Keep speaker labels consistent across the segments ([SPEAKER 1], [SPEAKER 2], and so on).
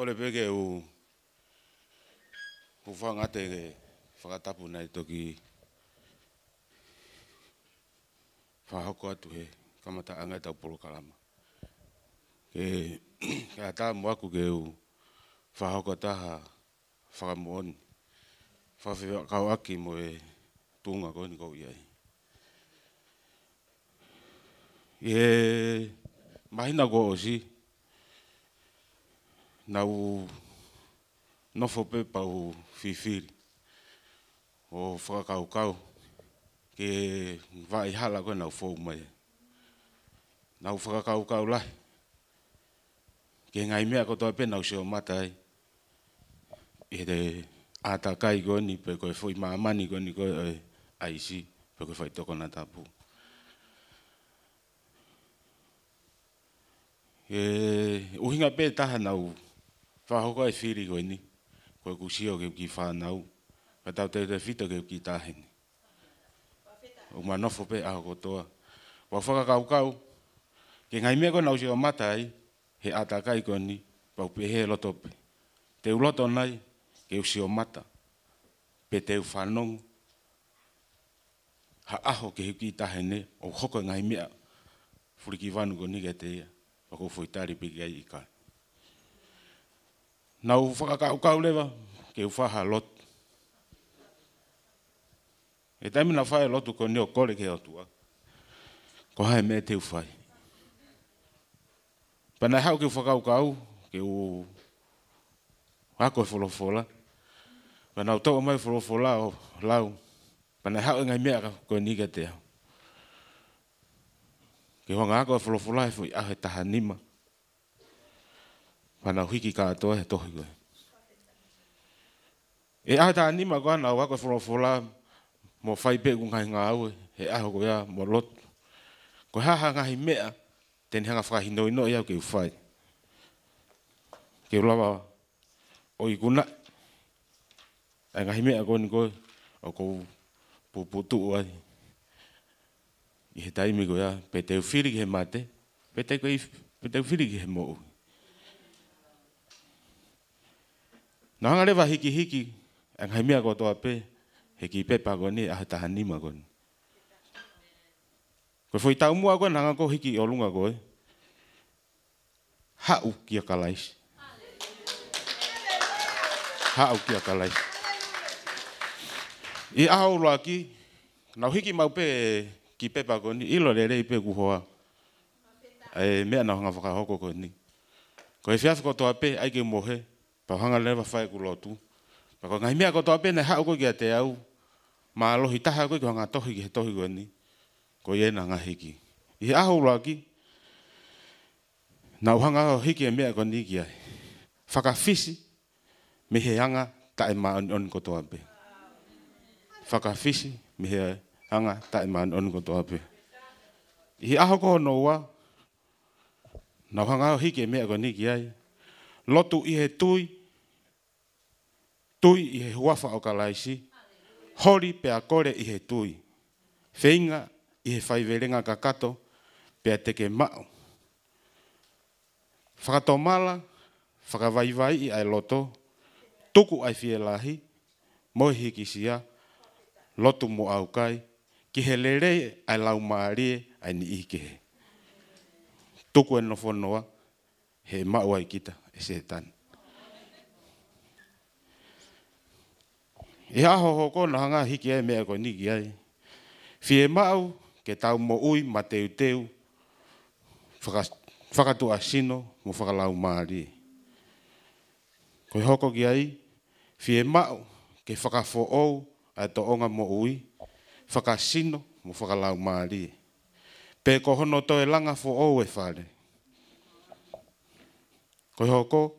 [SPEAKER 1] 꺼내벽에 우 부상한테 파가다 보나 저기 파하고 아투해 까마타 안가다 보러 가라마 에 야다 모아고 게우 파하고 다하 파가몬 파세 가와키 모에 둥아 거니 거기야 예 마이나 거시 na u nofo pe pa u fifiri. O whakakaukau ke vai hala koe na u fōu mai. Na u whakakaukau lai. Ke ngai mea kotoa pe na u seo matai. E te atakai koe ni pe koe fōi maamani koe ni koe aisi pe koe f h a i toko na tapu. E uhinga pe taha na u Fa hoko ai e whiri koe ni. Koe ku sio keu ki whanau. Ka tau teo te whita keu ki tāheni. O ma nofo pe a hoko toa. Wa whaka kau kau. Ke ngai mea koe nau si o matai. He ata kai koe ni. Pa upe he loto pe. Te uloto nai. Ke usi mata. Pe te u whanongu. Ha aho ke hiki tāheni. O hoko ngai mea. Furiki vanu koe ni ke teia. Pa kou fuitari pe kai i Na u faka ka uka uleva, ke u faha lot. E taimi na faha lotu ko nio kore ke otua. Ko hae me te u fai. Pana hau ke u faka uka u, ke u hako e folofola. Pana u toko mai folofola o lau. Pana hau e ngai mea ko nika te au. Ke hoa ngako e folofola e fui ahe taha nima. Pana Pana hiki ka to he tohi koe. E ata ni ma gwa na wa ko fro fro la mo fai pe ku ngai nga au he a ko ya mo lot. Ko haha ha nga hi me a hanga fra hi no ke fai. Ke lo ba o i kuna. Ai nga hi me ko ni ko o ko pu pu tu I he taimi ko ya pe te fili ke mate. Pe te ko i pe te mo. nangareva hiki hiki ang anghamia ko to ape hiki pe pagoni ahatahani magon ko foi ta umu agon nanga ko hiki olunga ko ha u kia kalais ha u kia kalais i au laki na hiki mau pe ki pe pagoni ilo lele ipe kuhoa e mea na hanga whakahoko ko ni ko e fiafiko to toa pe, aike mohe pahanga le va fai kulotu pa ko ngai mea ko to apena ha ko gya te au ma lo hita ha ko ko nga tohi ki tohi e ko ni ko ye na nga hiki i a ho la ki na hanga ho hiki me ko ni gya fa ka fisi me he anga ta ma on, ko to ape fa ka fisi me he anga ta ma on, ko to ape i a ho ko no wa na hanga ho hiki e me ko ni gya lotu i he tui tui i he huafa o ka laisi, hori pe a kore i he tui, feinga i he whaiverenga ka kato pe a teke mao. Whakato mala, whakavaivai i ai loto, tuku ai fie lahi, moi hiki sia, lotu mo au kai, ki he lere ai lau maarie ai ni ikehe. Tuku e nofonoa, he mau ai kita, e se tani. E ha hoho ko na hanga hiki ai mea ko niki ai. Fie mau ke tau mo ui ma teu teu. whakatu a sino mo whakalau maari. Koi hoko ki ai. Fie mau ke whakafo ou a to onga mo ui. Whaka sino mo whakalau maari. Pe ko hono to e langa fo ou e whare. Koi hoko.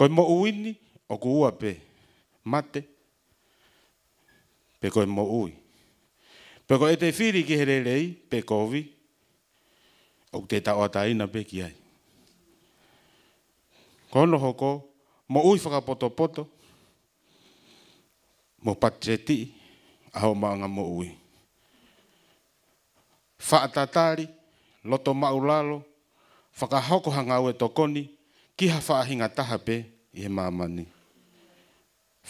[SPEAKER 1] Koi mo uini o ku ua pei mate, peko e mo ui. Peko e te whiri ki hererei, pe kovi, o te tau ataina pe ki ai. Kono hoko, mo ui whakapoto poto, mo patreti, aho maanga mo ui. Whaatatari, loto maulalo, whakahokohanga ue tokoni, ki hawha ahinga taha pe, i he mamani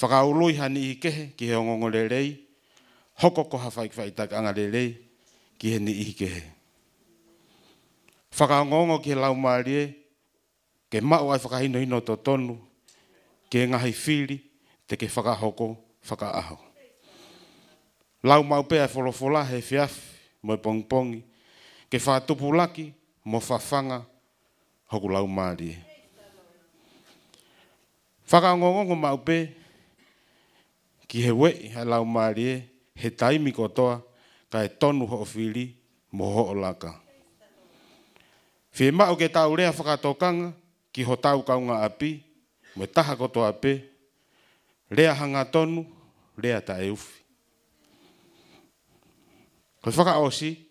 [SPEAKER 1] whakaoloi hani i kehe ki he ongongo lelei, hoko ko hawhai kwa i tak anga lelei ki he ni i kehe. Whakaongongo ki he lau maarie, ke mao ai whakahino hino to tonu, ke ngahi whiri, te ke whakahoko, whakaaho. Lau mau pe ai e wholofola he fiaf, moe pongpongi, ke whātupu laki, mo whawhanga, hoku lau maarie. Whakaongongo mau pe, ki he we he lau mari e, he tai kotoa ka e tonu ho fili mo ho olaka. Fema o ke tau rea whakatokanga ki ho tau kaunga api, mo e taha koto ape, rea hanga tonu, rea ta e ufi. Koe whaka osi,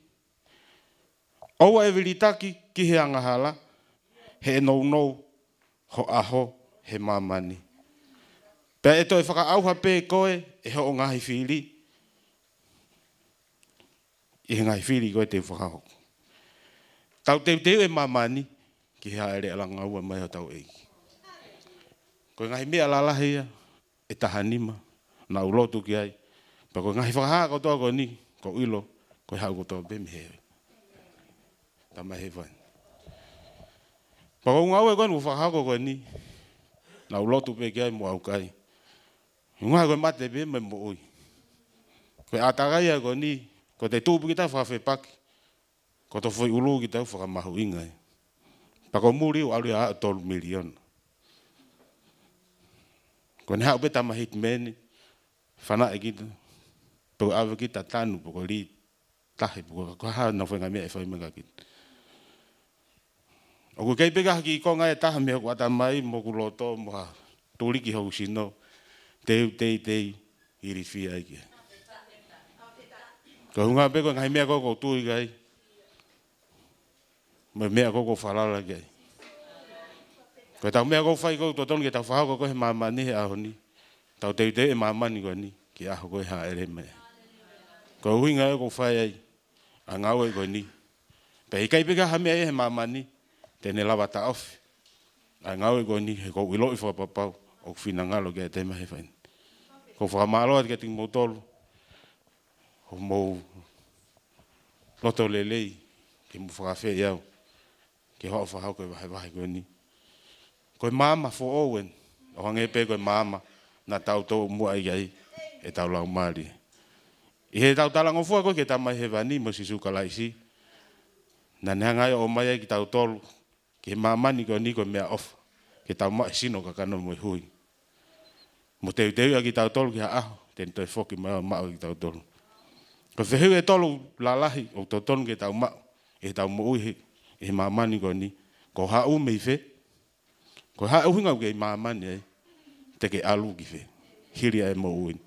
[SPEAKER 1] Oua e viritaki ki he angahala, he nou nou, ho aho, he mamani. Pe e toi whaka auha pē koe, e ho o ngahi whiri. I he ngahi whiri koe te whakahoko. Tau teu teu e mamani, ki hea ere ala ngaua mai o tau eiki. Koe ngahi mea lalahia, e taha nima, na ulotu ki ai. Pa koe ngahi whakaha kotoa koe ni, ko ilo, koe hau kotoa pē mihewe. Ta mai he whaini. Pa koe ngau e koe ni, na ulotu pē ki ai mua kai. Ngā koe mate pē mē mō oi. Koe atakai a koe ni, ko te tūpu ki tau whawhi paki, ko to whai ulu ki tau whakamahu ingai. E. Pako mūri o alu a tolu miliona. Ko ne hau beta hit meni, whana e kita, pako awa kita tanu, pako li tahe, pako kua hau na whainga mea e whai mga kita. O kei pika haki i konga e taha mea kua ata mai, mo kuloto, mo ha tūriki hau sino, mo teu tei tei iri fia ai ke. Ko hunga peko ngai mea koko tui kai. Mai mea koko whalala kai. Ko tau mea koko whai koko tō tonu ke tau whahau koko he mamani he ahoni. Tau teu tei e mamani koko ni ki aho koko he ere mea. Ko hui ngai e koko whai ai. A ngawe koko ni. Pe hikai pika ha mea e he mamani. Tene lava ta ofi. A ngawe koko ni he koko iloi whapapau. Ok fina ngalo kia te mahe whaini ko fa malo at getting motor o mo lotole lei ke mo fa fe ya ke ho fa ha ko ba ba ko ni ko mama fo owen o han epe ko mama na tau to mo ai ai e tau la mari i he tau tala ngofu ko ke ta mai he vani mo si su kala isi na ne hanga o mai ki tau tol ke mama ni ko ni ko me off ke tau mo sino ka kanu mo hui Mo te te ia ki tau tolu ki aho, te ni toi foki mai mao ki tau tolu. Ko te hui e tolu la lahi o tau tonu ki tau mao, e tau mo uihi, e maa mani ko ni, ko ha u mei fe, ko ha u hinga uke i maa mani ai, te ke alu ki fe, hiria e mo uin.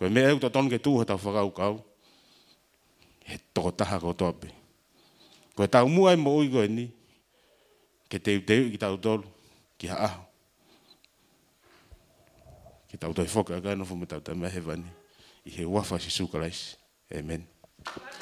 [SPEAKER 1] Ko me e u e tau tonu ki tuha tau whakau kau, he toko taha ko tope. Ko e tau mua e mo ui ko e ni, ke te uteu ki tau tolu ki ha aho. Ki tau toi whaka, ka no fumutau I he wafa si sukalaisi. Amen. Amen.